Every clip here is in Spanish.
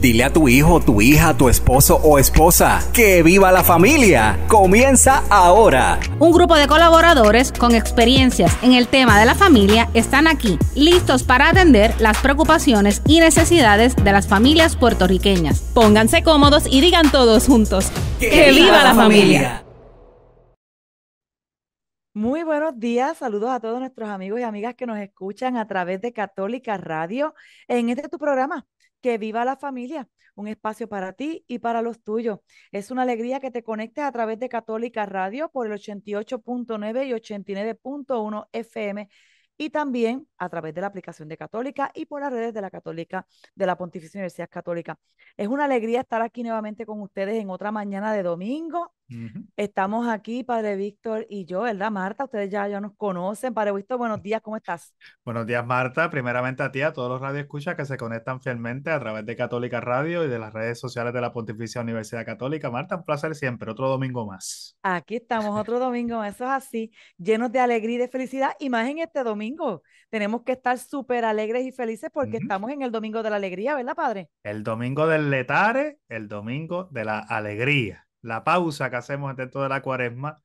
Dile a tu hijo, tu hija, tu esposo o esposa que viva la familia. Comienza ahora. Un grupo de colaboradores con experiencias en el tema de la familia están aquí, listos para atender las preocupaciones y necesidades de las familias puertorriqueñas. Pónganse cómodos y digan todos juntos, que, viva, la familia. Muy buenos días, saludos a todos nuestros amigos y amigas que nos escuchan a través de Católica Radio en este tu programa, que viva la familia, un espacio para ti y para los tuyos. Es una alegría que te conectes a través de Católica Radio por el 88.9 y 89.1 FM y también a través de la aplicación de Católica y por las redes de la Católica de la Pontificia Universidad Católica. Es una alegría estar aquí nuevamente con ustedes en otra mañana de domingo Estamos aquí, Padre Víctor y yo, ¿verdad, Marta? Ustedes ya, ya nos conocen. Padre Víctor, buenos días, ¿cómo estás? Buenos días, Marta. Primeramente a ti, a todos los radioescuchas que se conectan fielmente a través de Católica Radio y de las redes sociales de la Pontificia Universidad Católica. Marta, un placer siempre, otro domingo más. Aquí estamos, otro domingo, eso es así, llenos de alegría y de felicidad. Y más en este domingo, tenemos que estar súper alegres y felices porque estamos en el domingo de la alegría, ¿verdad, Padre? El domingo del letare, el domingo de la alegría la pausa que hacemos dentro de la cuaresma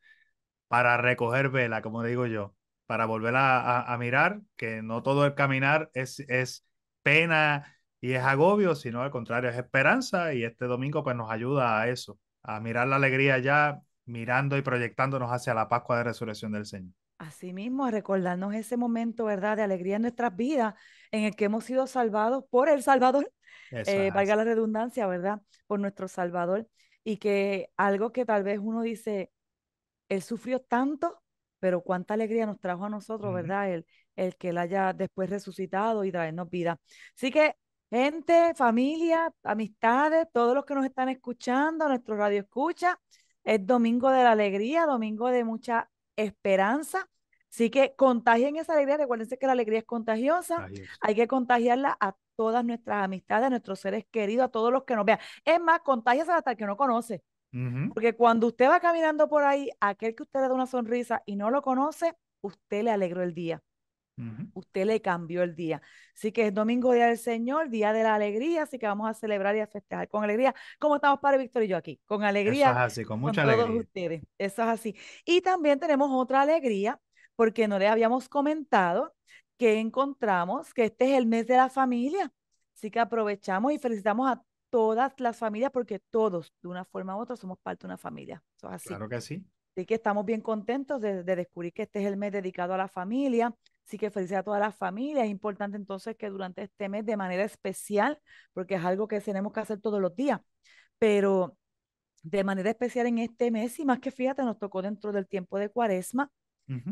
para recoger vela, como digo yo, para volver a, mirar que no todo el caminar es, es pena y es agobio, sino al contrario, es esperanza y este domingo pues nos ayuda a eso, a mirar la alegría ya, mirando y proyectándonos hacia la Pascua de Resurrección del Señor. Asimismo, a recordarnos ese momento, ¿verdad?, de alegría en nuestras vidas, en el que hemos sido salvados por el Salvador, eh, valga la redundancia, ¿verdad?, por nuestro Salvador y que algo que tal vez uno dice, él sufrió tanto, pero cuánta alegría nos trajo a nosotros, ¿verdad? El, el que él haya después resucitado y traernos vida. Así que, gente, familia, amistades, todos los que nos están escuchando, nuestro radio escucha, es domingo de la alegría, domingo de mucha esperanza. Así que contagien esa alegría. recuerden que la alegría es contagiosa. Hay que contagiarla a todas nuestras amistades, a nuestros seres queridos, a todos los que nos vean. Es más, contagias hasta el que no conoce. Porque cuando usted va caminando por ahí, aquel que usted le da una sonrisa y no lo conoce, usted le alegró el día. Usted le cambió el día. Así que es domingo, día del Señor, día de la alegría, así que vamos a celebrar y a festejar con alegría. ¿Cómo estamos, Padre Víctor y yo aquí? Con alegría. Eso es así, con mucha alegría. Todos ustedes. Eso es así. Y también tenemos otra alegría, porque no le habíamos comentado que encontramos que este es el mes de la familia. Así que aprovechamos y felicitamos a todas las familias porque todos, de una forma u otra, somos parte de una familia. Eso es así. Claro que sí. Así que estamos bien contentos de, descubrir que este es el mes dedicado a la familia. Así que felicidades a todas las familias. Es importante entonces que durante este mes de manera especial, porque es algo que tenemos que hacer todos los días, pero de manera especial en este mes y más que fíjate, nos tocó dentro del tiempo de cuaresma,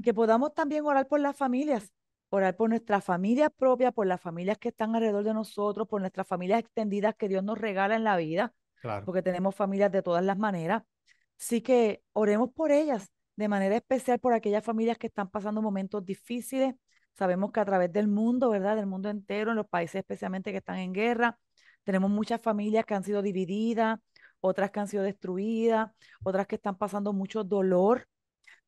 que podamos también orar por las familias, orar por nuestras familias propias, por las familias que están alrededor de nosotros, por nuestras familias extendidas que Dios nos regala en la vida, porque tenemos familias de todas las maneras. Así que oremos por ellas, de manera especial por aquellas familias que están pasando momentos difíciles. Sabemos que a través del mundo, ¿verdad? Del mundo entero, en los países especialmente que están en guerra, tenemos muchas familias que han sido divididas, otras que han sido destruidas, otras que están pasando mucho dolor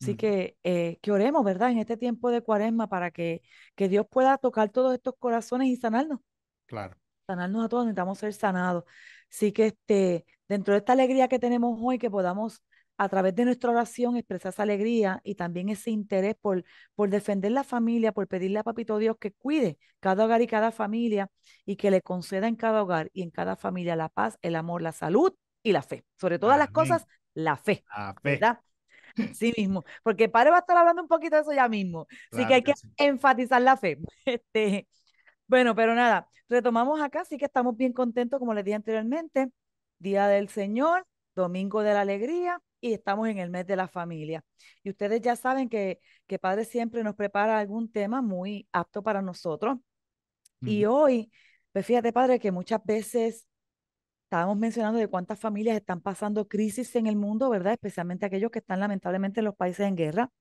Así mm. que, eh, que oremos, ¿verdad? En este tiempo de cuaresma para que, que Dios pueda tocar todos estos corazones y sanarnos. Claro. Sanarnos a todos, necesitamos ser sanados. Así que este, dentro de esta alegría que tenemos hoy, que podamos a través de nuestra oración expresar esa alegría y también ese interés por, por defender la familia, por pedirle a Papito Dios que cuide cada hogar y cada familia y que le conceda en cada hogar y en cada familia la paz, el amor, la salud y la fe. Sobre todas las cosas, la fe. La fe. ¿verdad? Sí mismo, porque padre va a estar hablando un poquito de eso ya mismo. así que hay que, enfatizar la fe. Este, bueno, pero nada, retomamos acá, Sí que estamos bien contentos, como les dije anteriormente, Día del Señor, Domingo de la Alegría, y estamos en el mes de la familia. Y ustedes ya saben que, que Padre siempre nos prepara algún tema muy apto para nosotros. Y hoy, pues fíjate, Padre, que muchas veces estábamos mencionando de cuántas familias están pasando crisis en el mundo, ¿verdad? Especialmente aquellos que están lamentablemente en los países en guerra.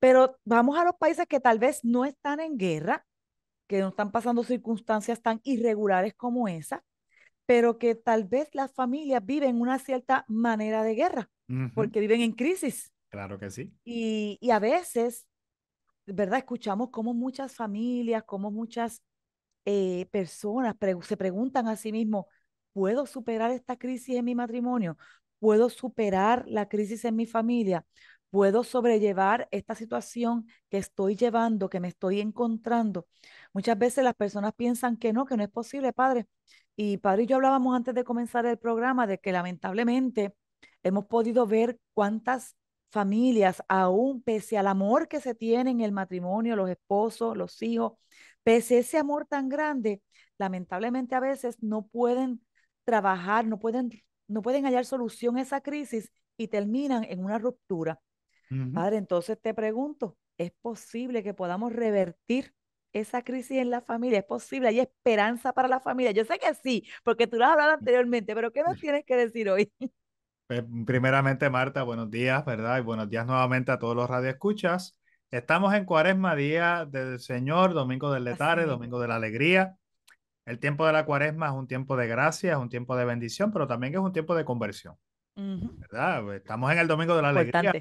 Pero vamos a los países que tal vez no están en guerra, que no están pasando circunstancias tan irregulares como esa, pero que tal vez las familias viven una cierta manera de guerra, porque viven en crisis. Claro que sí. Y, a veces, ¿verdad? Escuchamos cómo muchas familias, cómo muchas eh, personas se preguntan a sí mismos, ¿Puedo superar esta crisis en mi matrimonio? ¿Puedo superar la crisis en mi familia? ¿Puedo sobrellevar esta situación que estoy llevando, que me estoy encontrando? Muchas veces las personas piensan que no, que no es posible, padre. Y padre y yo hablábamos antes de comenzar el programa de que lamentablemente hemos podido ver cuántas familias, aún pese al amor que se tiene en el matrimonio, los esposos, los hijos, pese a ese amor tan grande, lamentablemente a veces no pueden trabajar, no pueden, no pueden hallar solución a esa crisis y terminan en una ruptura. Padre, entonces te pregunto, ¿es posible que podamos revertir esa crisis en la familia? ¿Es posible? ¿Hay esperanza para la familia? Yo sé que sí, porque tú lo has hablado mm. anteriormente, pero ¿qué nos tienes que decir hoy? Pues, primeramente, Marta, buenos días, ¿verdad? Y buenos días nuevamente a todos los radioescuchas. Estamos en Cuaresma, Día del Señor, Domingo del Letare, Domingo de la Alegría. El tiempo de la cuaresma es un tiempo de gracia, es un tiempo de bendición, pero también es un tiempo de conversión. ¿verdad? Pues, estamos en el domingo de la alegría.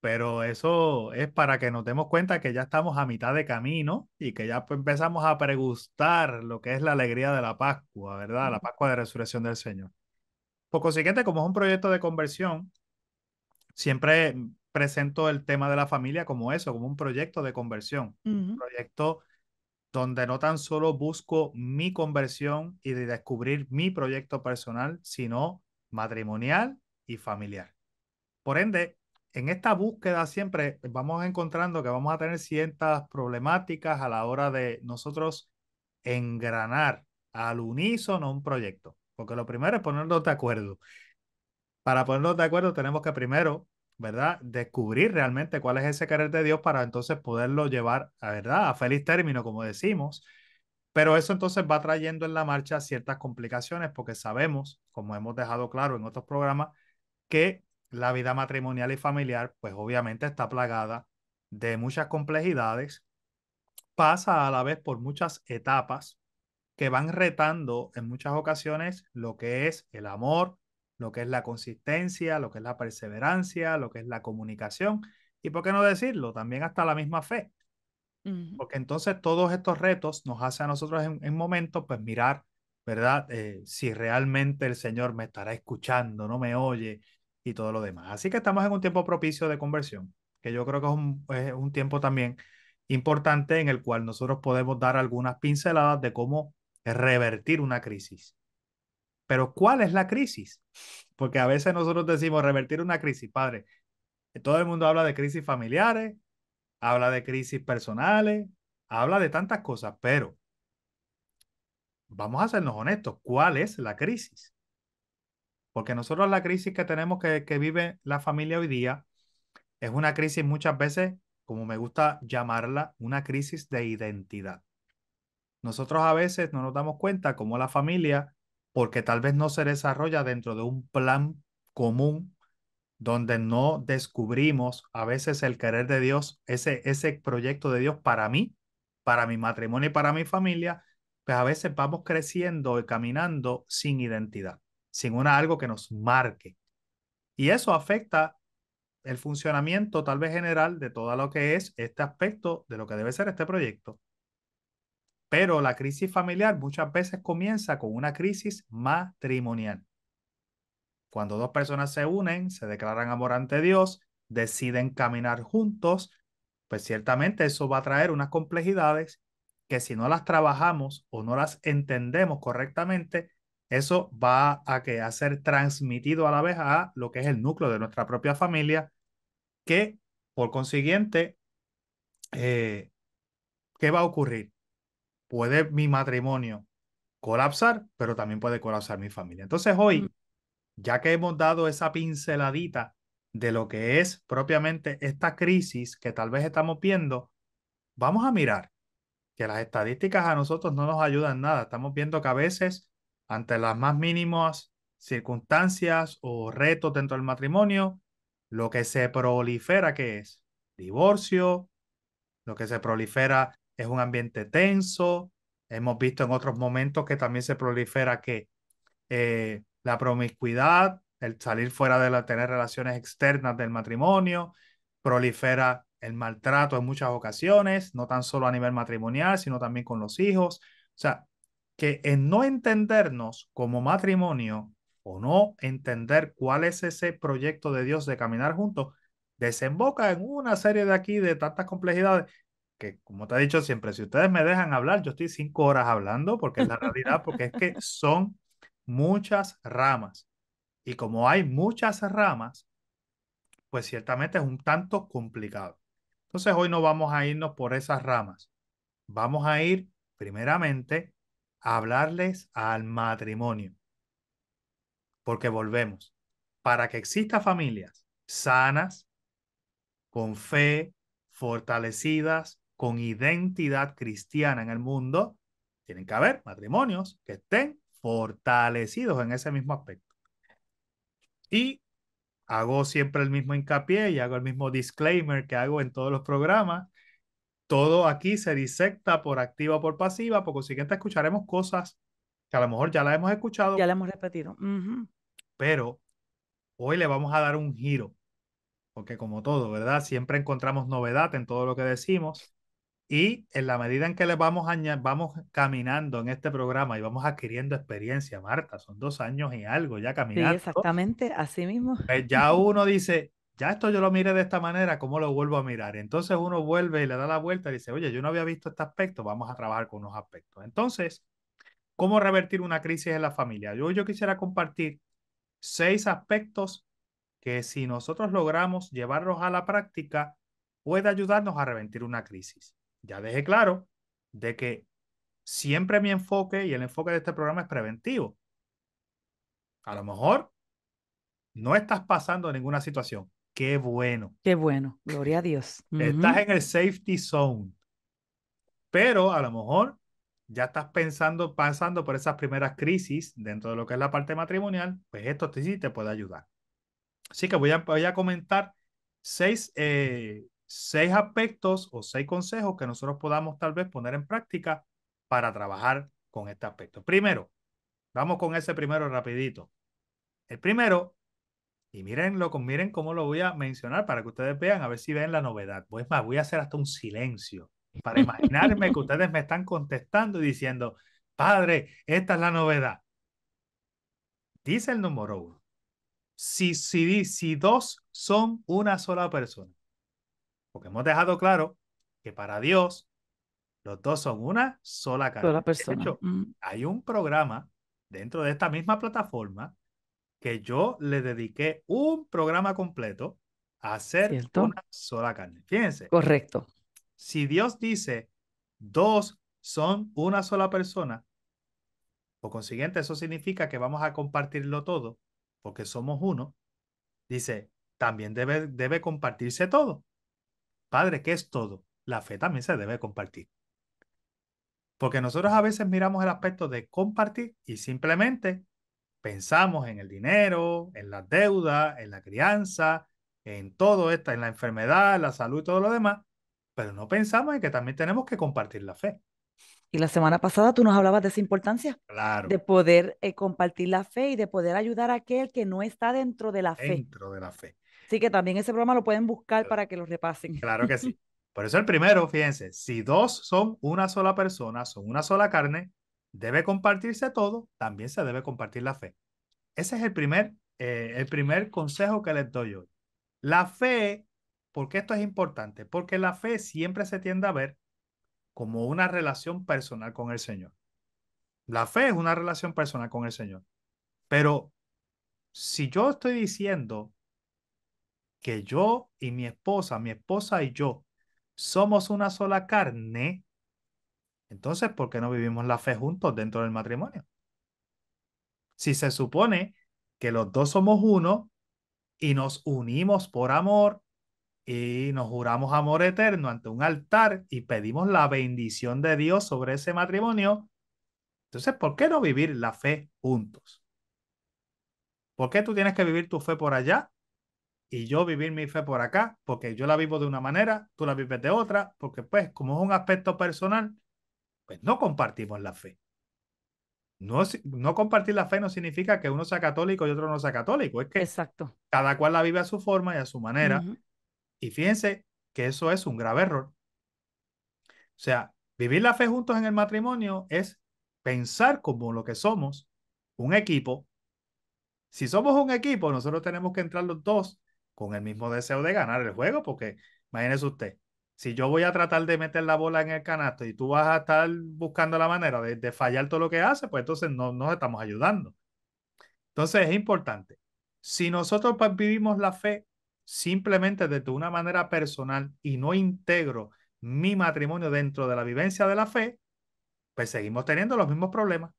Pero eso es para que nos demos cuenta que ya estamos a mitad de camino y que ya pues, empezamos a pregustar lo que es la alegría de la Pascua, ¿verdad? La Pascua de resurrección del Señor. Por consiguiente, como es un proyecto de conversión, siempre presento el tema de la familia como eso, como un proyecto de conversión, un proyecto donde no tan solo busco mi conversión y de descubrir mi proyecto personal, sino matrimonial y familiar. Por ende, en esta búsqueda siempre vamos encontrando que vamos a tener ciertas problemáticas a la hora de nosotros engranar al unísono un proyecto, porque lo primero es ponernos de acuerdo. Para ponernos de acuerdo tenemos que primero ¿verdad? Descubrir realmente cuál es ese querer de Dios para entonces poderlo llevar a verdad, a feliz término, como decimos. Pero eso entonces va trayendo en la marcha ciertas complicaciones porque sabemos, como hemos dejado claro en otros programas, que la vida matrimonial y familiar, pues obviamente está plagada de muchas complejidades, pasa a la vez por muchas etapas que van retando en muchas ocasiones lo que es el amor, lo que es la consistencia, lo que es la perseverancia, lo que es la comunicación y, ¿por qué no decirlo? También hasta la misma fe. Porque entonces todos estos retos nos hacen a nosotros en, en momentos, pues mirar, ¿verdad? Eh, si realmente el Señor me estará escuchando, no me oye y todo lo demás. Así que estamos en un tiempo propicio de conversión, que yo creo que es un tiempo también importante en el cual nosotros podemos dar algunas pinceladas de cómo revertir una crisis. Pero ¿cuál es la crisis? Porque a veces nosotros decimos revertir una crisis, padre. Todo el mundo habla de crisis familiares, habla de crisis personales, habla de tantas cosas, pero vamos a hacernos honestos, ¿cuál es la crisis? Porque nosotros la crisis que tenemos que, que vive la familia hoy día es una crisis muchas veces, como me gusta llamarla, una crisis de identidad. Nosotros a veces no nos damos cuenta cómo la familia porque tal vez no se desarrolla dentro de un plan común donde no descubrimos a veces el querer de Dios, ese, ese proyecto de Dios para mí, para mi matrimonio y para mi familia, pues a veces vamos creciendo y caminando sin identidad, sin una, algo que nos marque. Y eso afecta el funcionamiento tal vez general de todo lo que es este aspecto de lo que debe ser este proyecto. Pero la crisis familiar muchas veces comienza con una crisis matrimonial. Cuando dos personas se unen, se declaran amor ante Dios, deciden caminar juntos, pues ciertamente eso va a traer unas complejidades que si no las trabajamos o no las entendemos correctamente, eso va a, que, ser transmitido a la vez a lo que es el núcleo de nuestra propia familia, que por consiguiente, eh, ¿qué va a ocurrir? puede mi matrimonio colapsar, pero también puede colapsar mi familia. Entonces hoy, ya que hemos dado esa pinceladita de lo que es propiamente esta crisis que tal vez estamos viendo, vamos a mirar que las estadísticas a nosotros no nos ayudan nada. Estamos viendo que a veces, ante las más mínimas circunstancias o retos dentro del matrimonio, lo que se prolifera que es divorcio, lo que se prolifera es un ambiente tenso. Hemos visto en otros momentos que también se prolifera que eh, la promiscuidad, el salir fuera de tener relaciones externas del matrimonio, prolifera el maltrato en muchas ocasiones, no tan solo a nivel matrimonial, sino también con los hijos. O sea, que en no entendernos como matrimonio o no entender cuál es ese proyecto de Dios de caminar juntos, desemboca en una serie de aquí de tantas complejidades que como te he dicho siempre, si ustedes me dejan hablar, yo estoy cinco horas hablando porque es la realidad, porque es que son muchas ramas. Y como hay muchas ramas, pues ciertamente es un tanto complicado. Entonces hoy no vamos a irnos por esas ramas. Vamos a ir primeramente a hablarles al matrimonio. Porque volvemos, para que existan familias sanas, con fe, fortalecidas, con identidad cristiana en el mundo, tienen que haber matrimonios que estén fortalecidos en ese mismo aspecto. Y hago siempre el mismo hincapié y hago el mismo disclaimer que hago en todos los programas. Todo aquí se disecta por activa o por pasiva, por consiguiente escucharemos cosas que a lo mejor ya la hemos escuchado. Ya la hemos repetido. Pero hoy le vamos a dar un giro, porque como todo, ¿verdad? Siempre encontramos novedad en todo lo que decimos. Y en la medida en que le vamos, vamos caminando en este programa y vamos adquiriendo experiencia, Marta, son dos años y algo ya caminando. Sí, exactamente, así mismo. Pues ya uno dice, ya esto yo lo mire de esta manera, ¿cómo lo vuelvo a mirar? Entonces uno vuelve y le da la vuelta y dice, oye, yo no había visto este aspecto, vamos a trabajar con unos aspectos. Entonces, ¿cómo revertir una crisis en la familia? Yo, yo quisiera compartir seis aspectos que si nosotros logramos llevarlos a la práctica, puede ayudarnos a revertir una crisis ya dejé claro de que siempre mi enfoque y el enfoque de este programa es preventivo. A lo mejor no estás pasando ninguna situación. Qué bueno. Qué bueno, gloria a Dios. Estás en el safety zone, pero a lo mejor ya estás pensando, pasando por esas primeras crisis dentro de lo que es la parte matrimonial, pues esto sí te puede ayudar. Así que voy a, voy a comentar seis eh, seis aspectos o seis consejos que nosotros podamos tal vez poner en práctica para trabajar con este aspecto. Primero, vamos con ese primero rapidito. El primero, y mírenlo, miren cómo lo voy a mencionar para que ustedes vean, a ver si ven la novedad. Pues más, voy a hacer hasta un silencio para imaginarme que ustedes me están contestando y diciendo, padre, esta es la novedad. Dice el número uno, si, si, si dos son una sola persona, porque hemos dejado claro que para Dios los dos son una sola carne. De hecho, mm. hay un programa dentro de esta misma plataforma que yo le dediqué un programa completo a hacer una sola carne. Fíjense. Correcto. Si Dios dice dos son una sola persona, por consiguiente, eso significa que vamos a compartirlo todo, porque somos uno. Dice, también debe, debe compartirse todo. Padre, que es todo? La fe también se debe compartir. Porque nosotros a veces miramos el aspecto de compartir y simplemente pensamos en el dinero, en las deudas, en la crianza, en todo esto, en la enfermedad, la salud y todo lo demás, pero no pensamos en que también tenemos que compartir la fe. Y la semana pasada tú nos hablabas de esa importancia. De poder eh, compartir la fe y de poder ayudar a aquel que no está dentro de la fe. Dentro de la fe. Así que también ese programa lo pueden buscar para que lo repasen. Claro que sí. Por eso el primero, fíjense, si dos son una sola persona, son una sola carne, debe compartirse todo, también se debe compartir la fe. Ese es el primer, eh, el primer consejo que les doy hoy. La fe, porque esto es importante? Porque la fe siempre se tiende a ver como una relación personal con el Señor. La fe es una relación personal con el Señor. Pero si yo estoy diciendo que yo y mi esposa, mi esposa y yo somos una sola carne, entonces, ¿por qué no vivimos la fe juntos dentro del matrimonio? Si se supone que los dos somos uno y nos unimos por amor y nos juramos amor eterno ante un altar y pedimos la bendición de Dios sobre ese matrimonio, entonces, ¿por qué no vivir la fe juntos? ¿Por qué tú tienes que vivir tu fe por allá y yo vivir mi fe por acá, porque yo la vivo de una manera, tú la vives de otra, porque pues como es un aspecto personal, pues no compartimos la fe. No, no compartir la fe no significa que uno sea católico y otro no sea católico, es que Exacto. cada cual la vive a su forma y a su manera. Y fíjense que eso es un grave error. O sea, vivir la fe juntos en el matrimonio es pensar como lo que somos, un equipo. Si somos un equipo, nosotros tenemos que entrar los dos con el mismo deseo de ganar el juego, porque imagínese usted, si yo voy a tratar de meter la bola en el canasto y tú vas a estar buscando la manera de, fallar todo lo que hace, pues entonces no nos estamos ayudando. Entonces es importante. Si nosotros vivimos la fe simplemente de una manera personal y no integro mi matrimonio dentro de la vivencia de la fe, pues seguimos teniendo los mismos problemas.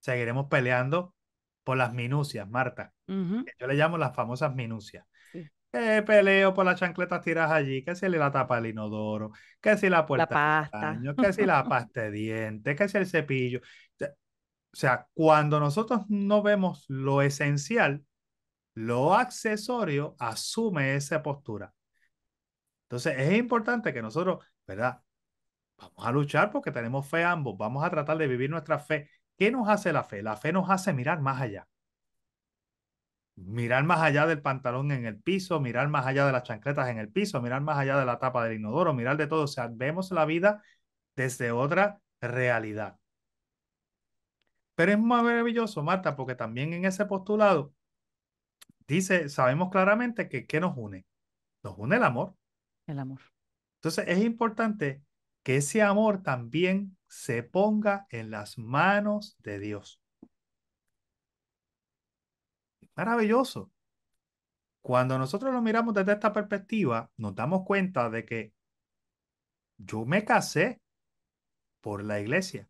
Seguiremos peleando por las minucias, Marta. Yo le llamo las famosas minucias. que eh, peleo por las chancletas tiras allí, que si le la tapa el inodoro, que si la puerta, la pasta. que si la pasta de dientes, que si el cepillo. O sea, cuando nosotros no vemos lo esencial, lo accesorio asume esa postura. Entonces, es importante que nosotros, ¿verdad? Vamos a luchar porque tenemos fe ambos, vamos a tratar de vivir nuestra fe ¿Qué nos hace la fe? La fe nos hace mirar más allá. Mirar más allá del pantalón en el piso, mirar más allá de las chancletas en el piso, mirar más allá de la tapa del inodoro, mirar de todo. O sea, vemos la vida desde otra realidad. Pero es maravilloso, Marta, porque también en ese postulado dice, sabemos claramente que ¿qué nos une? Nos une el amor. El amor. Entonces es importante que ese amor también se ponga en las manos de Dios. Maravilloso. Cuando nosotros lo miramos desde esta perspectiva, nos damos cuenta de que yo me casé por la iglesia.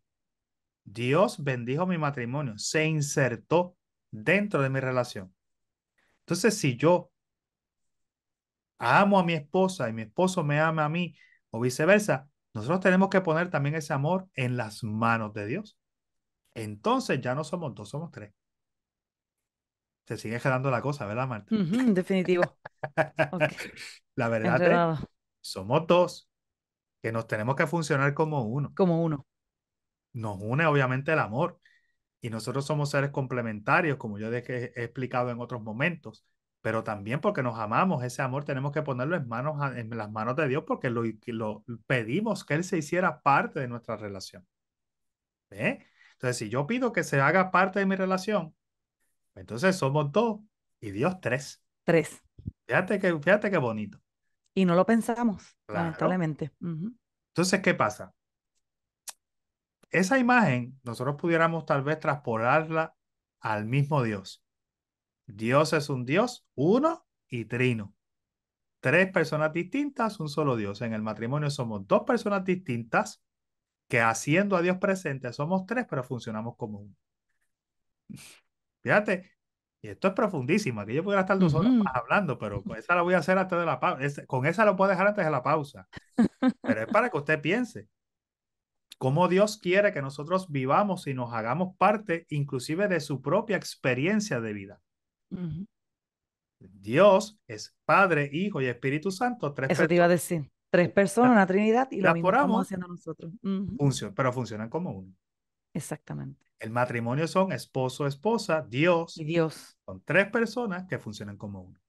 Dios bendijo mi matrimonio, se insertó dentro de mi relación. Entonces, si yo amo a mi esposa y mi esposo me ama a mí o viceversa, nosotros tenemos que poner también ese amor en las manos de Dios. Entonces ya no somos dos, somos tres. Se sigue quedando la cosa, ¿verdad, Marta? definitivo. La verdad es, somos dos que nos tenemos que funcionar como uno. Como uno. Nos une obviamente el amor y nosotros somos seres complementarios, como yo he explicado en otros momentos pero también porque nos amamos, ese amor tenemos que ponerlo en, manos, en las manos de Dios porque lo, pedimos que Él se hiciera parte de nuestra relación. Entonces, si yo pido que se haga parte de mi relación, entonces somos dos y Dios tres. Tres. Fíjate que, fíjate qué bonito. Y no lo pensamos, lamentablemente. Entonces, ¿qué pasa? Esa imagen nosotros pudiéramos tal vez trasporarla al mismo Dios. Dios es un Dios, uno y trino. Tres personas distintas, un solo Dios. En el matrimonio somos dos personas distintas que haciendo a Dios presente somos tres, pero funcionamos como uno. Fíjate, y esto es profundísimo. Aquí yo pudiera estar dos horas hablando, pero con esa la voy a hacer antes de la pausa. con esa lo puedo dejar antes de la pausa. Pero es para que usted piense cómo Dios quiere que nosotros vivamos y nos hagamos parte inclusive de su propia experiencia de vida. Dios es Padre, Hijo y Espíritu Santo. Tres Eso te iba a decir. Tres personas, una trinidad y lo mismo estamos haciendo nosotros. pero funcionan como uno. Exactamente. El matrimonio son esposo, esposa, Dios. Y Dios. Son tres personas que funcionan como uno.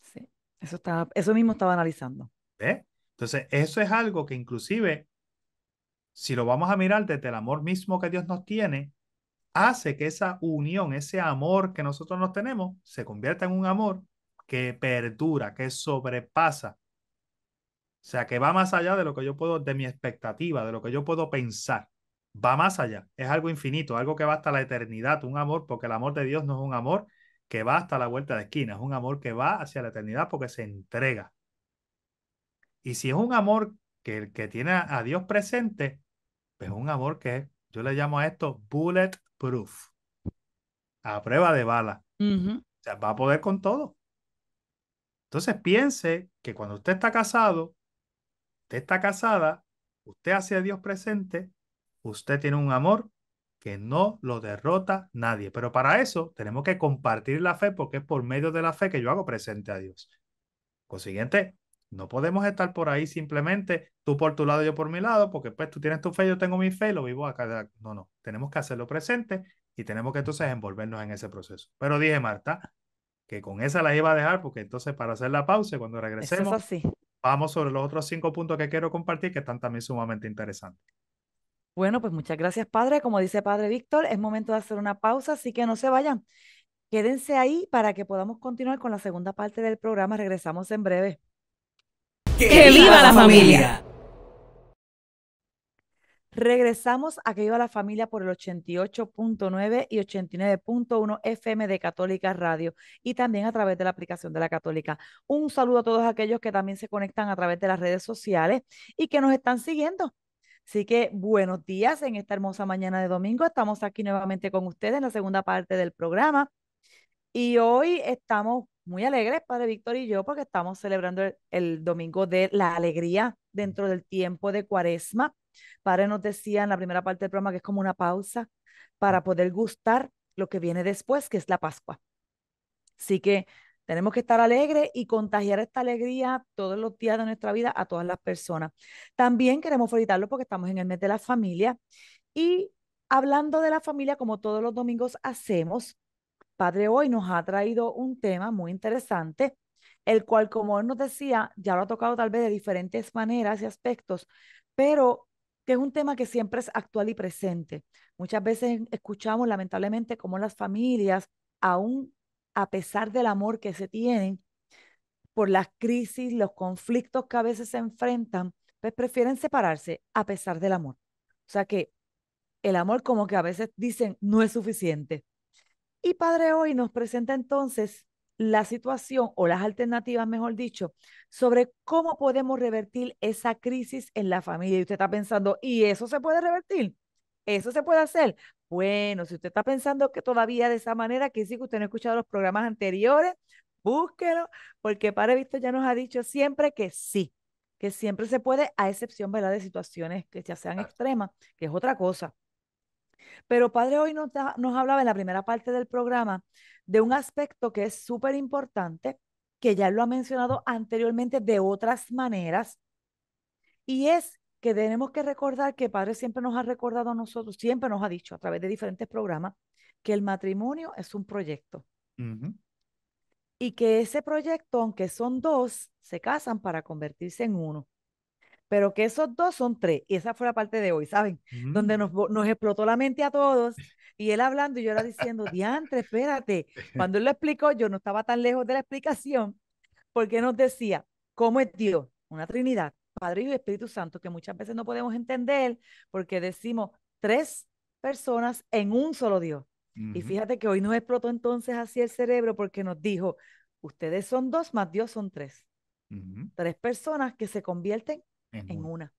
Sí, eso, estaba, eso mismo estaba analizando. Entonces, eso es algo que inclusive, si lo vamos a mirar desde el amor mismo que Dios nos tiene, hace que esa unión, ese amor que nosotros nos tenemos, se convierta en un amor que perdura, que sobrepasa. O sea, que va más allá de lo que yo puedo, de mi expectativa, de lo que yo puedo pensar. Va más allá. Es algo infinito, algo que va hasta la eternidad, un amor, porque el amor de Dios no es un amor que va hasta la vuelta de esquina, es un amor que va hacia la eternidad porque se entrega. Y si es un amor que el que tiene a Dios presente, pues es un amor que yo le llamo a esto bulletproof, a prueba de bala. O sea, va a poder con todo. Entonces piense que cuando usted está casado, usted está casada, usted hace a Dios presente, usted tiene un amor que no lo derrota nadie. Pero para eso tenemos que compartir la fe porque es por medio de la fe que yo hago presente a Dios. Consiguiente, no podemos estar por ahí simplemente tú por tu lado, yo por mi lado, porque pues tú tienes tu fe, yo tengo mi fe, lo vivo acá. No, no, tenemos que hacerlo presente y tenemos que entonces envolvernos en ese proceso. Pero dije, Marta, que con esa la iba a dejar, porque entonces para hacer la pausa cuando regresemos, vamos sobre los otros cinco puntos que quiero compartir, que están también sumamente interesantes. Bueno, pues muchas gracias, padre. Como dice padre Víctor, es momento de hacer una pausa, así que no se vayan. Quédense ahí para que podamos continuar con la segunda parte del programa. Regresamos en breve. ¡Que, viva, la familia! familia. Regresamos a que viva la familia por el 88.9 y 89.1 FM de Católica Radio y también a través de la aplicación de la Católica. Un saludo a todos aquellos que también se conectan a través de las redes sociales y que nos están siguiendo. Así que buenos días en esta hermosa mañana de domingo. Estamos aquí nuevamente con ustedes en la segunda parte del programa. Y hoy estamos muy alegres, Padre Víctor y yo, porque estamos celebrando el, domingo de la alegría dentro del tiempo de cuaresma. Padre nos decía en la primera parte del programa que es como una pausa para poder gustar lo que viene después, que es la Pascua. Así que tenemos que estar alegres y contagiar esta alegría todos los días de nuestra vida a todas las personas. También queremos felicitarlo porque estamos en el mes de la familia y hablando de la familia, como todos los domingos hacemos, Padre hoy nos ha traído un tema muy interesante, el cual, como él nos decía, ya lo ha tocado tal vez de diferentes maneras y aspectos, pero que es un tema que siempre es actual y presente. Muchas veces escuchamos lamentablemente cómo las familias, aún a pesar del amor que se tienen, por las crisis, los conflictos que a veces se enfrentan, pues prefieren separarse a pesar del amor. O sea que el amor como que a veces dicen no es suficiente. Y Padre Hoy nos presenta entonces la situación o las alternativas, mejor dicho, sobre cómo podemos revertir esa crisis en la familia. Y usted está pensando, ¿y eso se puede revertir? ¿Eso se puede hacer? Bueno, si usted está pensando que todavía de esa manera, que sí que usted no ha escuchado los programas anteriores, búsquelo, porque Padre Víctor ya nos ha dicho siempre que sí, que siempre se puede, a excepción ¿verdad? de situaciones que ya sean extremas, que es otra cosa. Pero Padre hoy nos, hablaba en la primera parte del programa de un aspecto que es súper importante, que ya lo ha mencionado anteriormente de otras maneras, y es que tenemos que recordar que Padre siempre nos ha recordado a nosotros, siempre nos ha dicho a través de diferentes programas, que el matrimonio es un proyecto. Y que ese proyecto, aunque son dos, se casan para convertirse en uno pero que esos dos son tres. Y esa fue la parte de hoy, ¿saben? Donde mm. nos, nos, explotó la mente a todos. Y él hablando y yo era diciendo, diantre, espérate. Cuando él lo explicó, yo no estaba tan lejos de la explicación, porque nos decía, ¿cómo es Dios? Una Trinidad, Padre y Espíritu Santo, que muchas veces no podemos entender porque decimos tres personas en un solo Dios. Y fíjate que hoy nos explotó entonces así el cerebro porque nos dijo, ustedes son dos, más Dios son tres. Tres personas que se convierten en, una.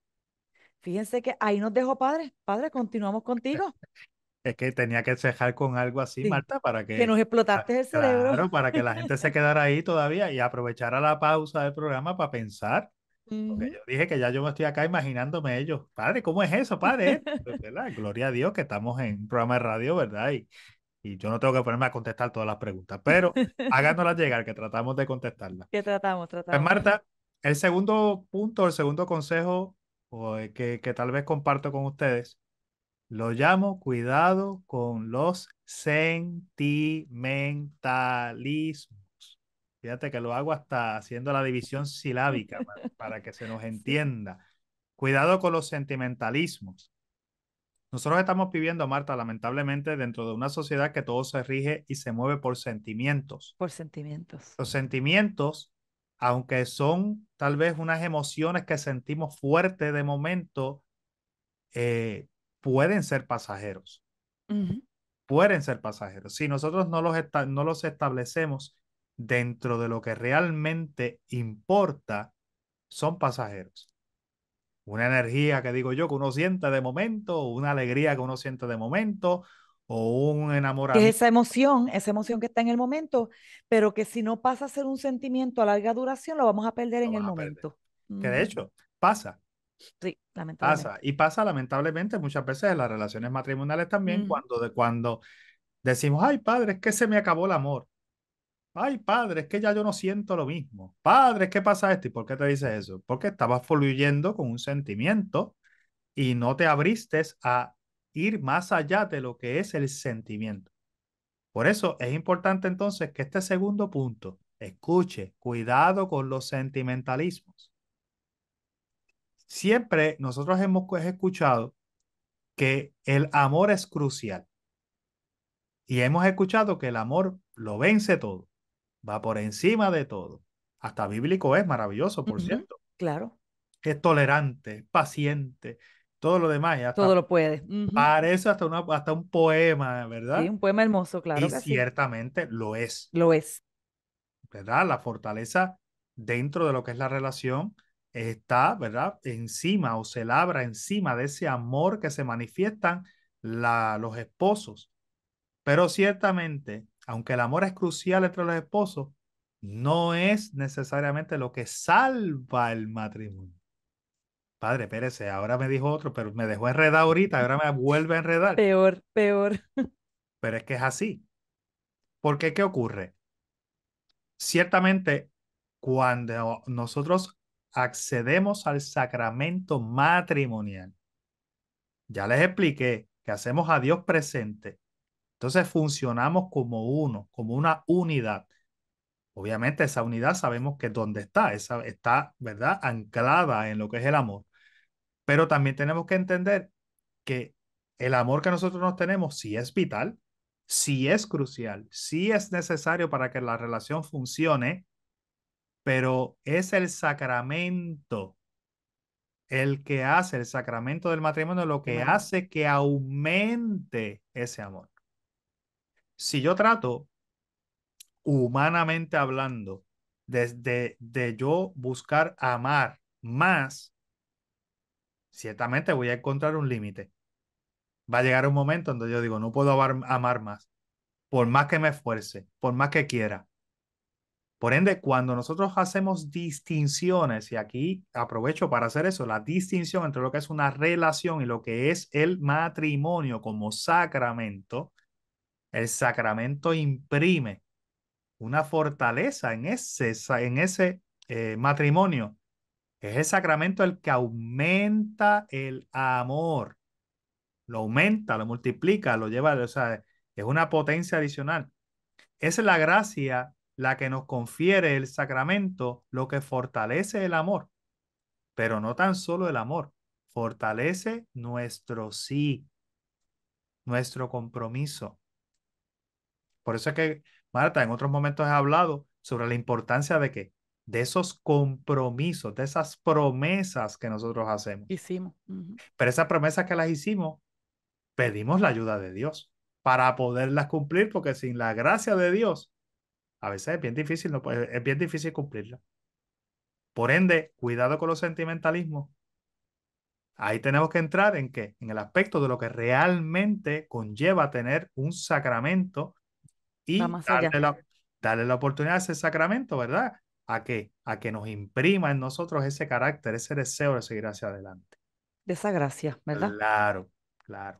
Fíjense que ahí nos dejó padre. Padre, continuamos contigo. Es que tenía que cejar con algo así, Marta, para que... Que nos explotaste el cerebro. Claro, para que la gente se quedara ahí todavía y aprovechara la pausa del programa para pensar. Porque yo dije que ya yo me estoy acá imaginándome ellos. Padre, ¿cómo es eso, padre? Pues, Gloria a Dios que estamos en un programa de radio, ¿verdad? Y, y yo no tengo que ponerme a contestar todas las preguntas, pero háganoslas llegar, que tratamos de contestarlas. Que tratamos, pues, tratamos. Pues Marta, el segundo punto, el segundo consejo pues, que, tal vez comparto con ustedes, lo llamo cuidado con los sentimentalismos. Fíjate que lo hago hasta haciendo la división silábica para, para que se nos entienda. Cuidado con los sentimentalismos. Nosotros estamos viviendo, Marta, lamentablemente, dentro de una sociedad que todo se rige y se mueve por sentimientos. Por sentimientos. Los sentimientos aunque son tal vez unas emociones que sentimos fuerte de momento, eh, pueden ser pasajeros. Pueden ser pasajeros. Si nosotros no los, no los establecemos dentro de lo que realmente importa, son pasajeros. Una energía que digo yo que uno siente de momento, una alegría que uno siente de momento, o un enamorado. esa emoción, esa emoción que está en el momento, pero que si no pasa a ser un sentimiento a larga duración, lo vamos a perder en el momento. Que de hecho, pasa. Sí, lamentablemente. Pasa, y pasa lamentablemente muchas veces en las relaciones matrimoniales también, cuando, de, cuando decimos, ay padre, es que se me acabó el amor. Ay padre, es que ya yo no siento lo mismo. Padre, qué pasa esto. ¿Y por qué te dices eso? Porque estabas fluyendo con un sentimiento y no te abriste a ir más allá de lo que es el sentimiento. Por eso es importante entonces que este segundo punto, escuche, cuidado con los sentimentalismos. Siempre nosotros hemos escuchado que el amor es crucial. Y hemos escuchado que el amor lo vence todo, va por encima de todo. Hasta bíblico es maravilloso, por cierto. Claro. Es tolerante, paciente, todo lo demás. todo lo puede. Parece hasta, una, hasta un poema, ¿verdad? Sí, un poema hermoso, claro. Y ciertamente lo es. Lo es. ¿Verdad? La fortaleza dentro de lo que es la relación está, ¿verdad? Encima o se labra encima de ese amor que se manifiestan la, los esposos. Pero ciertamente, aunque el amor es crucial entre los esposos, no es necesariamente lo que salva el matrimonio. Padre, espérese, ahora me dijo otro, pero me dejó enredado ahorita, ahora me vuelve a enredar. Peor, peor. Pero es que es así. Porque, ¿qué ocurre? Ciertamente, cuando nosotros accedemos al sacramento matrimonial, ya les expliqué que hacemos a Dios presente. Entonces funcionamos como uno, como una unidad. Obviamente esa unidad sabemos que dónde está, esa está, ¿verdad? Anclada en lo que es el amor. Pero también tenemos que entender que el amor que nosotros nos tenemos sí es vital, sí es crucial, sí es necesario para que la relación funcione, pero es el sacramento el que hace el sacramento del matrimonio, lo que hace que aumente ese amor. Si yo trato, humanamente hablando, desde de yo buscar amar más, ciertamente voy a encontrar un límite. Va a llegar un momento donde yo digo, no puedo amar, más, por más que me esfuerce, por más que quiera. Por ende, cuando nosotros hacemos distinciones, y aquí aprovecho para hacer eso, la distinción entre lo que es una relación y lo que es el matrimonio como sacramento, el sacramento imprime una fortaleza en ese, en ese eh, matrimonio es el sacramento el que aumenta el amor. Lo aumenta, lo multiplica, lo lleva, o sea, es una potencia adicional. Es la gracia la que nos confiere el sacramento, lo que fortalece el amor. Pero no tan solo el amor, fortalece nuestro sí, nuestro compromiso. Por eso es que, Marta, en otros momentos ha hablado sobre la importancia de que de esos compromisos, de esas promesas que nosotros hacemos. Hicimos. Pero esas promesas que las hicimos, pedimos la ayuda de Dios para poderlas cumplir, porque sin la gracia de Dios, a veces es bien difícil, no es bien difícil cumplirla. Por ende, cuidado con los sentimentalismos. Ahí tenemos que entrar en qué? En el aspecto de lo que realmente conlleva tener un sacramento y darle la, darle la oportunidad a ese sacramento, ¿verdad? a que, a que nos imprima en nosotros ese carácter, ese deseo de seguir hacia adelante. De esa gracia, ¿verdad? Claro, claro.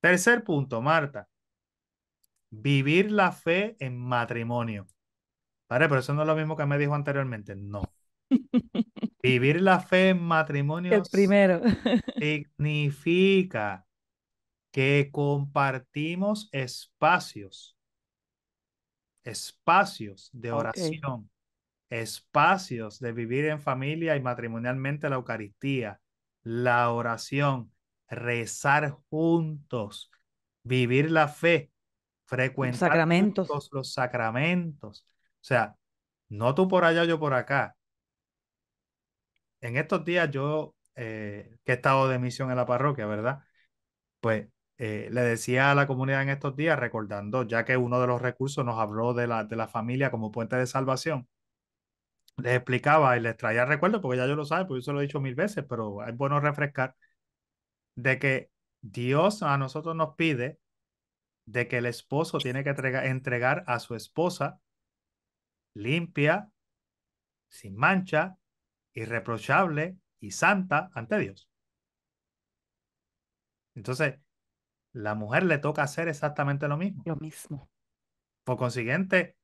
Tercer punto, Marta. Vivir la fe en matrimonio. vale pero eso no es lo mismo que me dijo anteriormente. No. Vivir la fe en matrimonio. El primero. significa que compartimos espacios, espacios de oración, espacios de vivir en familia y matrimonialmente la Eucaristía, la oración, rezar juntos, vivir la fe, frecuentar los sacramentos. los sacramentos. O sea, no tú por allá, yo por acá. En estos días yo, eh, que he estado de misión en la parroquia, ¿verdad? Pues eh, le decía a la comunidad en estos días, recordando, ya que uno de los recursos nos habló de la, de la familia como puente de salvación, les explicaba y les traía recuerdos, porque ya yo lo sabe porque yo se lo he dicho mil veces, pero es bueno refrescar, de que Dios a nosotros nos pide de que el esposo tiene que entregar, entregar a su esposa limpia, sin mancha, irreprochable y santa ante Dios. Entonces, la mujer le toca hacer exactamente lo mismo. Lo mismo. Por consiguiente,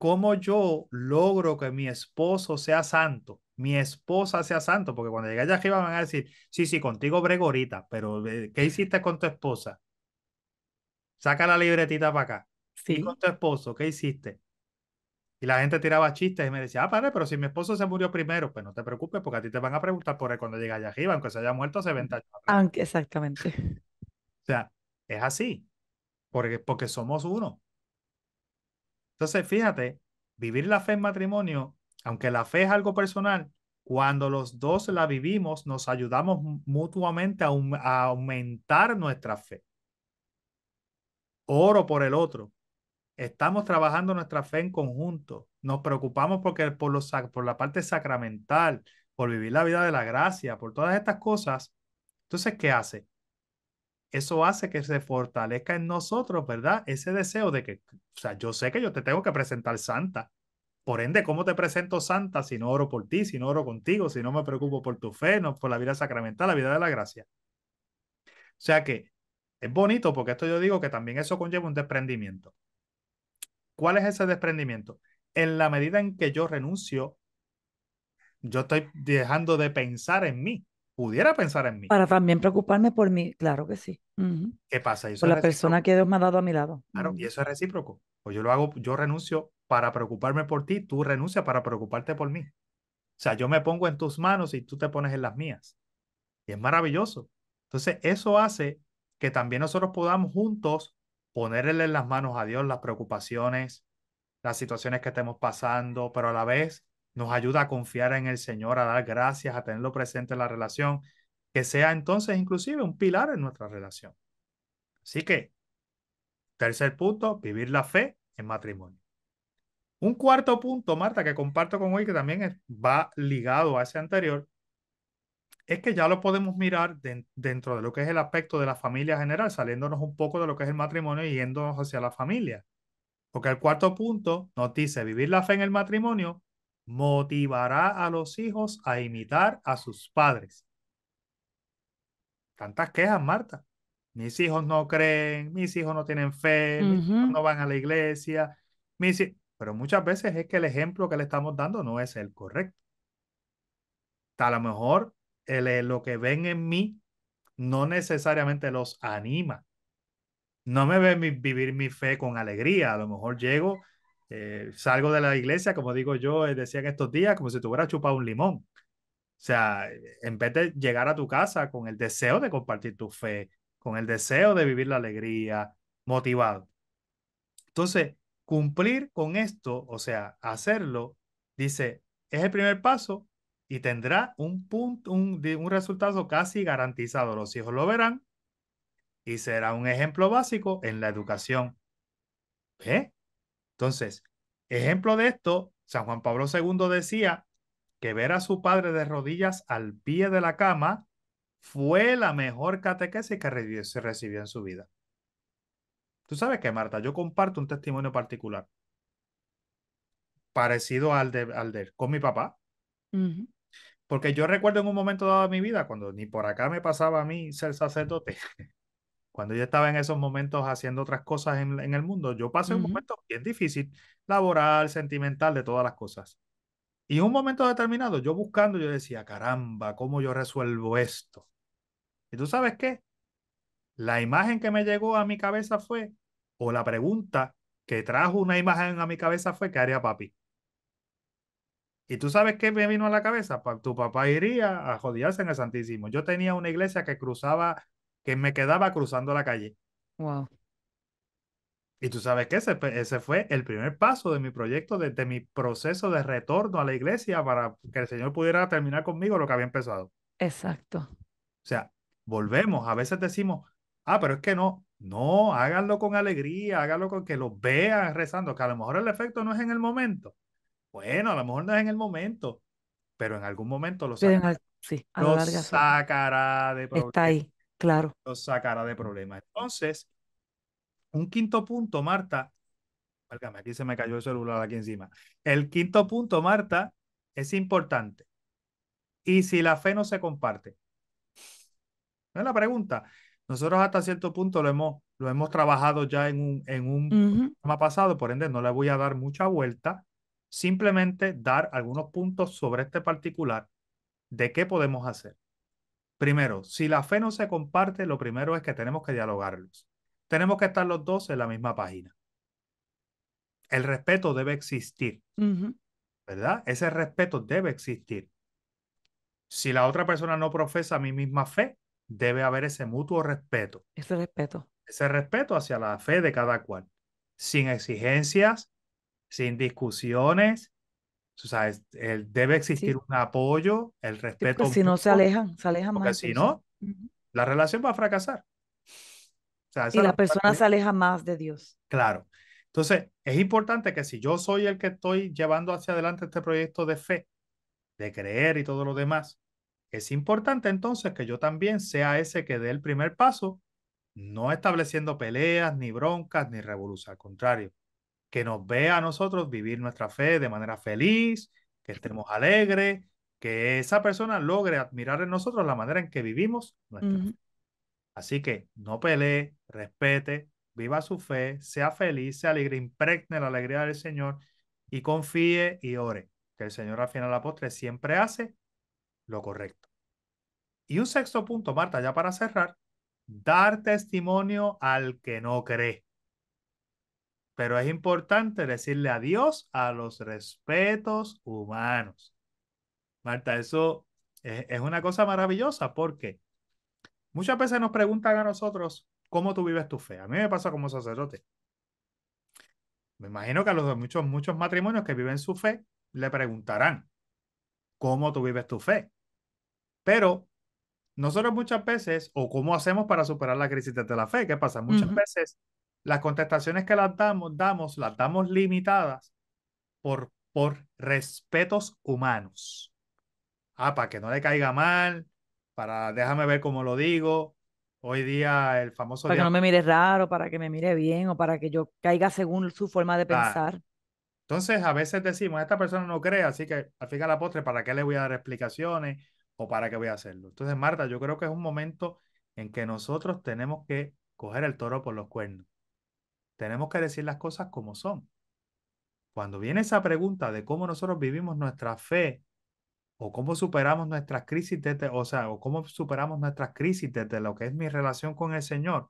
¿cómo yo logro que mi esposo sea santo? Mi esposa sea santo, porque cuando llegue allá arriba van a decir, sí, sí, contigo Bregorita, pero eh, ¿qué hiciste con tu esposa? Saca la libretita para acá. Sí. ¿Y con tu esposo? ¿Qué hiciste? Y la gente tiraba chistes y me decía, ah, padre, pero si mi esposo se murió primero, pues no te preocupes, porque a ti te van a preguntar por él cuando llegue allá arriba, aunque se haya muerto se 20 años. exactamente. o sea, es así, porque, porque somos uno. Entonces, fíjate, vivir la fe en matrimonio, aunque la fe es algo personal, cuando los dos la vivimos, nos ayudamos mutuamente a, aumentar nuestra fe. Oro por el otro. Estamos trabajando nuestra fe en conjunto. Nos preocupamos porque por, por la parte sacramental, por vivir la vida de la gracia, por todas estas cosas. Entonces, ¿qué hace? eso hace que se fortalezca en nosotros, ¿verdad? Ese deseo de que, o sea, yo sé que yo te tengo que presentar santa. Por ende, ¿cómo te presento santa si no oro por ti, si no oro contigo, si no me preocupo por tu fe, no por la vida sacramental, la vida de la gracia? O sea que es bonito porque esto yo digo que también eso conlleva un desprendimiento. ¿Cuál es ese desprendimiento? En la medida en que yo renuncio, yo estoy dejando de pensar en mí pudiera pensar en mí. Para también preocuparme por mí, claro que sí. ¿Qué pasa? por es la persona que Dios me ha dado a mi lado. Claro, y eso es recíproco. O pues yo lo hago, yo renuncio para preocuparme por ti, tú renuncias para preocuparte por mí. O sea, yo me pongo en tus manos y tú te pones en las mías. Y es maravilloso. Entonces, eso hace que también nosotros podamos juntos ponerle en las manos a Dios las preocupaciones, las situaciones que estemos pasando, pero a la vez nos ayuda a confiar en el Señor, a dar gracias, a tenerlo presente en la relación, que sea entonces inclusive un pilar en nuestra relación. Así que, tercer punto, vivir la fe en matrimonio. Un cuarto punto, Marta, que comparto con hoy, que también va ligado a ese anterior, es que ya lo podemos mirar dentro de lo que es el aspecto de la familia general, saliéndonos un poco de lo que es el matrimonio y yéndonos hacia la familia. Porque el cuarto punto nos dice, vivir la fe en el matrimonio motivará a los hijos a imitar a sus padres. Tantas quejas, Marta. Mis hijos no creen, mis hijos no tienen fe, no van a la iglesia. Mis... Pero muchas veces es que el ejemplo que le estamos dando no es el correcto. A lo mejor el, eh, lo que ven en mí no necesariamente los anima. No me ven vivir mi fe con alegría. A lo mejor llego eh, salgo de la iglesia, como digo yo, eh, decía en estos días, como si te hubiera chupado un limón. O sea, en vez de llegar a tu casa con el deseo de compartir tu fe, con el deseo de vivir la alegría, motivado. Entonces, cumplir con esto, o sea, hacerlo, dice, es el primer paso y tendrá un, punto, un, un resultado casi garantizado. Los hijos lo verán y será un ejemplo básico en la educación. ¿Eh? Entonces, ejemplo de esto, San Juan Pablo II decía que ver a su padre de rodillas al pie de la cama fue la mejor catequesis que se recibió en su vida. Tú sabes que, Marta, yo comparto un testimonio particular parecido al de, él, con mi papá. Porque yo recuerdo en un momento dado de mi vida, cuando ni por acá me pasaba a mí ser sacerdote, cuando yo estaba en esos momentos haciendo otras cosas en, el mundo, yo pasé un momento bien difícil, laboral, sentimental, de todas las cosas. Y en un momento determinado, yo buscando, yo decía, caramba, ¿cómo yo resuelvo esto? Y tú sabes qué? La imagen que me llegó a mi cabeza fue, o la pregunta que trajo una imagen a mi cabeza fue, ¿qué haría papi? Y tú sabes qué me vino a la cabeza, tu papá iría a jodiarse en el Santísimo. Yo tenía una iglesia que cruzaba que me quedaba cruzando la calle. Wow. Y tú sabes que ese, fue el primer paso de mi proyecto, de, mi proceso de retorno a la iglesia para que el Señor pudiera terminar conmigo lo que había empezado. Exacto. O sea, volvemos, a veces decimos, ah, pero es que no, no, háganlo con alegría, háganlo con que lo vean rezando, que a lo mejor el efecto no es en el momento. Bueno, a lo mejor no es en el momento, pero en algún momento lo sacará. Sí, a lo sacará de Está ahí. Claro. Los sacará de problemas. Entonces, un quinto punto, Marta. Válgame, aquí se me cayó el celular aquí encima. El quinto punto, Marta, es importante. ¿Y si la fe no se comparte? es la pregunta. Nosotros hasta cierto punto lo hemos, lo hemos trabajado ya en un, en un programa pasado, por ende no le voy a dar mucha vuelta, simplemente dar algunos puntos sobre este particular de qué podemos hacer. Primero, si la fe no se comparte, lo primero es que tenemos que dialogarlos. Tenemos que estar los dos en la misma página. El respeto debe existir, ¿verdad? Ese respeto debe existir. Si la otra persona no profesa mi misma fe, debe haber ese mutuo respeto. Ese respeto. Ese respeto hacia la fe de cada cual. Sin exigencias, sin discusiones, o sea, debe existir un apoyo, el respeto. si no, se alejan, se alejan porque si pues, no, la relación va a fracasar. O sea, y la, persona se aleja más de Dios. Claro. Entonces, es importante que si yo soy el que estoy llevando hacia adelante este proyecto de fe, de creer y todo lo demás, es importante entonces que yo también sea ese que dé el primer paso, no estableciendo peleas, ni broncas, ni revoluciones al contrario, que nos vea a nosotros vivir nuestra fe de manera feliz, que estemos alegres, que esa persona logre admirar en nosotros la manera en que vivimos nuestra fe. Así que no pelee, respete, viva su fe, sea feliz, sea alegre, impregne la alegría del Señor y confíe y ore, que el Señor al final de la postre siempre hace lo correcto. Y un sexto punto, Marta, ya para cerrar, dar testimonio al que no cree pero es importante decirle adiós a los respetos humanos. Marta, eso es, una cosa maravillosa porque muchas veces nos preguntan a nosotros cómo tú vives tu fe. A mí me pasa como sacerdote. Me imagino que a los muchos, muchos matrimonios que viven su fe le preguntarán cómo tú vives tu fe. Pero nosotros muchas veces, o cómo hacemos para superar la crisis de la fe, ¿qué pasa? Muchas veces las contestaciones que las damos, damos, las damos limitadas por, por respetos humanos. Ah, para que no le caiga mal, para déjame ver cómo lo digo. Hoy día el famoso... Para que no me mire raro, para que me mire bien o para que yo caiga según su forma de pensar. Entonces, a veces decimos, esta persona no cree, así que al y la postre, ¿para qué le voy a dar explicaciones o para qué voy a hacerlo? Entonces, Marta, yo creo que es un momento en que nosotros tenemos que coger el toro por los cuernos. Tenemos que decir las cosas como son. Cuando viene esa pregunta de cómo nosotros vivimos nuestra fe o cómo superamos nuestras crisis desde, o sea, o cómo superamos nuestras crisis desde lo que es mi relación con el Señor,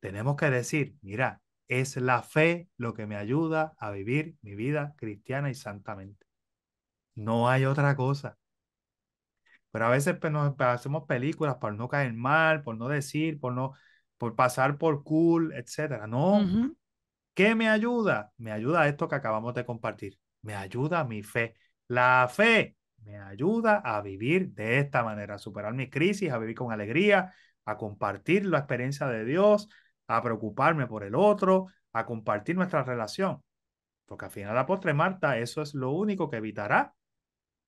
tenemos que decir, mira, es la fe lo que me ayuda a vivir mi vida cristiana y santamente. No hay otra cosa. Pero a veces pues, nos hacemos películas por no caer mal, por no decir, por no por pasar por cool, etcétera. No. ¿Qué me ayuda? Me ayuda esto que acabamos de compartir. Me ayuda mi fe. La fe me ayuda a vivir de esta manera, a superar mis crisis, a vivir con alegría, a compartir la experiencia de Dios, a preocuparme por el otro, a compartir nuestra relación. Porque al final, la postre, Marta, eso es lo único que evitará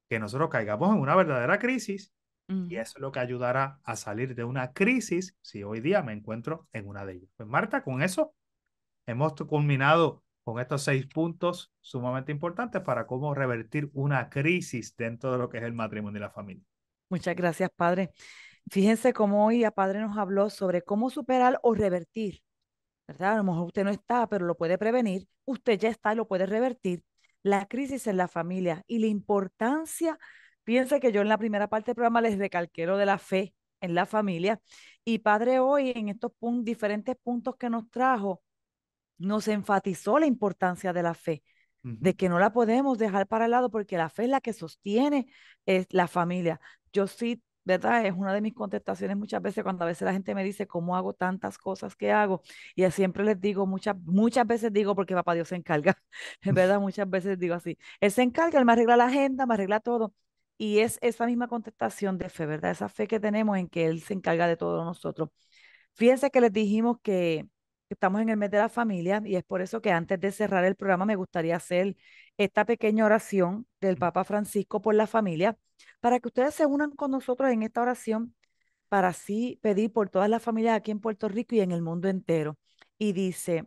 que nosotros caigamos en una verdadera crisis y mm. eso es lo que ayudará a salir de una crisis si hoy día me encuentro en una de ellas. Pues Marta, con eso hemos culminado con estos seis puntos sumamente importantes para cómo revertir una crisis dentro de lo que es el matrimonio y la familia. Muchas gracias, padre. Fíjense cómo hoy a padre nos habló sobre cómo superar o revertir, ¿verdad? A lo mejor usted no está, pero lo puede prevenir. Usted ya está y lo puede revertir. La crisis en la familia y la importancia Piense que yo en la primera parte del programa les recalqué lo de la fe en la familia y Padre hoy en estos diferentes puntos que nos trajo, nos enfatizó la importancia de la fe, de que no la podemos dejar para el lado porque la fe es la que sostiene es la familia. Yo sí, ¿verdad? Es una de mis contestaciones muchas veces cuando a veces la gente me dice, ¿cómo hago tantas cosas que hago? Y siempre les digo, muchas, muchas veces digo, porque papá Dios se encarga, ¿verdad? muchas veces digo así, Él se encarga, Él me arregla la agenda, me arregla todo. Y es esa misma contestación de fe, ¿verdad? Esa fe que tenemos en que Él se encarga de todos nosotros. Fíjense que les dijimos que estamos en el mes de la familia y es por eso que antes de cerrar el programa me gustaría hacer esta pequeña oración del Papa Francisco por la familia para que ustedes se unan con nosotros en esta oración para así pedir por todas las familias aquí en Puerto Rico y en el mundo entero. Y dice,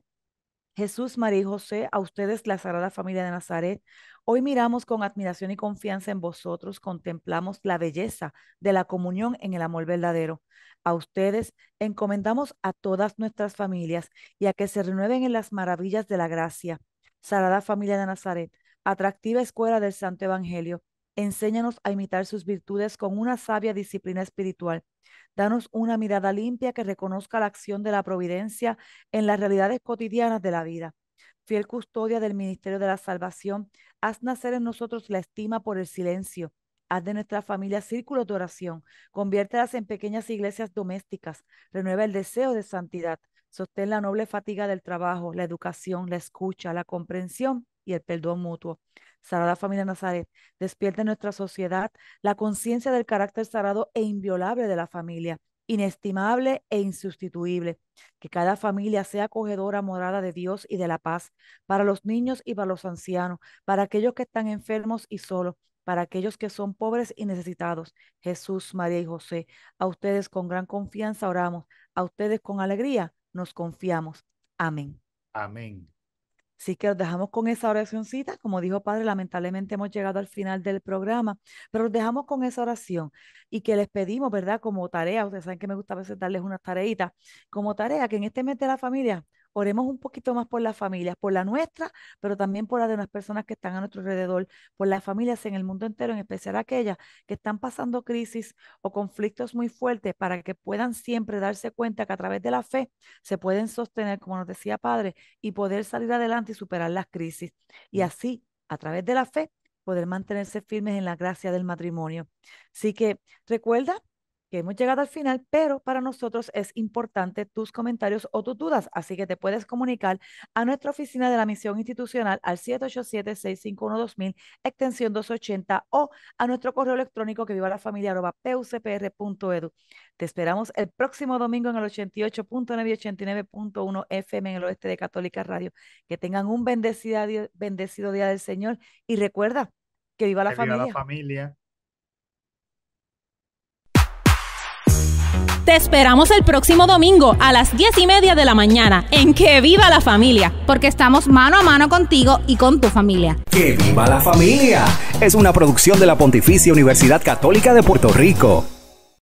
Jesús, María y José, a ustedes la Sagrada Familia de Nazaret, hoy miramos con admiración y confianza en vosotros, contemplamos la belleza de la comunión en el amor verdadero. A ustedes encomendamos a todas nuestras familias y a que se renueven en las maravillas de la gracia. Sagrada Familia de Nazaret, atractiva escuela del Santo Evangelio, Enséñanos a imitar sus virtudes con una sabia disciplina espiritual. Danos una mirada limpia que reconozca la acción de la providencia en las realidades cotidianas de la vida. Fiel custodia del ministerio de la salvación, haz nacer en nosotros la estima por el silencio, Haz de nuestra familia círculos de oración, conviértelas en pequeñas iglesias domésticas, renueva el deseo de santidad, sostén la noble fatiga del trabajo, la educación, la escucha, la comprensión y el perdón mutuo. Sagrada Familia Nazaret, despierte en nuestra sociedad la conciencia del carácter sagrado e inviolable de la familia, inestimable e insustituible. Que cada familia sea acogedora morada de Dios y de la paz, para los niños y para los ancianos, para aquellos que están enfermos y solos, para aquellos que son pobres y necesitados. Jesús, María y José, a ustedes con gran confianza oramos, a ustedes con alegría nos confiamos. Amén. Amén. Así que los dejamos con esa oracióncita, Como dijo Padre, lamentablemente hemos llegado al final del programa, pero los dejamos con esa oración y que les pedimos, ¿verdad? Como tarea, ustedes saben que me gusta a veces darles unas tareitas, como tarea, que en este mes de la familia oremos un poquito más por las familias, por la nuestra, pero también por las de las personas que están a nuestro alrededor, por las familias en el mundo entero, en especial aquellas que están pasando crisis o conflictos muy fuertes, para que puedan siempre darse cuenta que a través de la fe se pueden sostener, como nos decía Padre, y poder salir adelante y superar las crisis. Y mm. así, a través de la fe, poder mantenerse firmes en la gracia del matrimonio. Así que recuerda que hemos llegado al final, pero para nosotros es importante tus comentarios o tus dudas, así que te puedes comunicar a nuestra oficina de la misión institucional al 787-651-2000, extensión 280 o a nuestro correo electrónico que viva la familia Te esperamos el próximo domingo en el 88.989.1 y FM en el oeste de Católica Radio. Que tengan un bendecido, bendecido día del Señor y recuerda que viva la familia. Viva la familia. Te esperamos el próximo domingo a las 10 y media de la mañana en Que Viva la Familia. Porque estamos mano a mano contigo y con tu familia. ¡Que viva la familia! Es una producción de la Pontificia Universidad Católica de Puerto Rico.